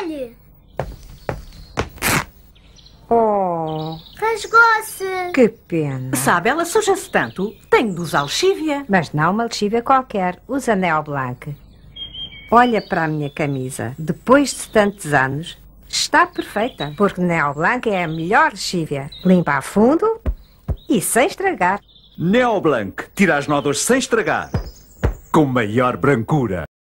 Olhe! Oh! Rasgou-se! Que pena! Sabe, ela suja-se tanto. Tenho de usar lexívia. Mas não uma lexívia qualquer. Usa anel blanc. Olha para a minha camisa. Depois de tantos anos, está perfeita. Porque Neo Blanc é a melhor lexívia. Limpa a fundo e sem estragar. Neo Blanc. Tira as nódoas sem estragar. Com maior brancura.